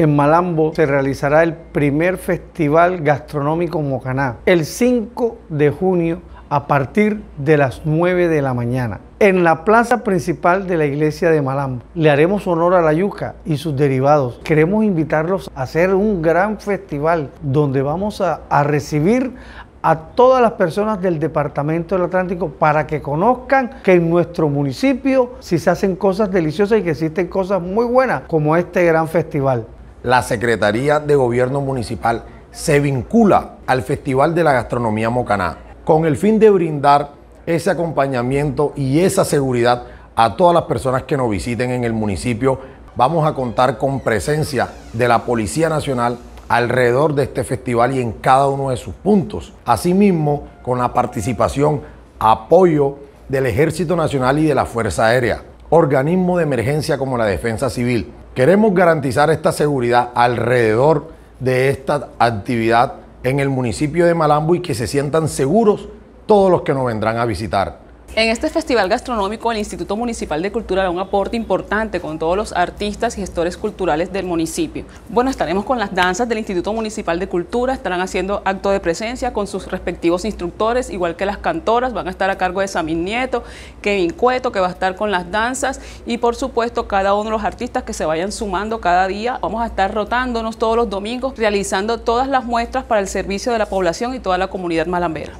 En Malambo se realizará el primer festival gastronómico Mocaná el 5 de junio a partir de las 9 de la mañana. En la plaza principal de la iglesia de Malambo le haremos honor a la yuca y sus derivados. Queremos invitarlos a hacer un gran festival donde vamos a, recibir a todas las personas del Departamento del Atlántico para que conozcan que en nuestro municipio ...si se hacen cosas deliciosas y que existen cosas muy buenas como este gran festival la Secretaría de Gobierno Municipal se vincula al Festival de la Gastronomía Mocaná con el fin de brindar ese acompañamiento y esa seguridad a todas las personas que nos visiten en el municipio. Vamos a contar con presencia de la Policía Nacional alrededor de este festival y en cada uno de sus puntos. Asimismo, con la participación, apoyo del Ejército Nacional y de la Fuerza Aérea, organismos de emergencia como la Defensa Civil, Queremos garantizar esta seguridad alrededor de esta actividad en el municipio de Malambo y que se sientan seguros todos los que nos vendrán a visitar. En este festival gastronómico, el Instituto Municipal de Cultura da un aporte importante con todos los artistas y gestores culturales del municipio. Bueno, estaremos con las danzas del Instituto Municipal de Cultura, estarán haciendo acto de presencia con sus respectivos instructores, igual que las cantoras, van a estar a cargo de Samín Nieto, Kevin Cueto, que va a estar con las danzas, y por supuesto cada uno de los artistas que se vayan sumando cada día. Vamos a estar rotándonos todos los domingos, realizando todas las muestras para el servicio de la población y toda la comunidad malambera.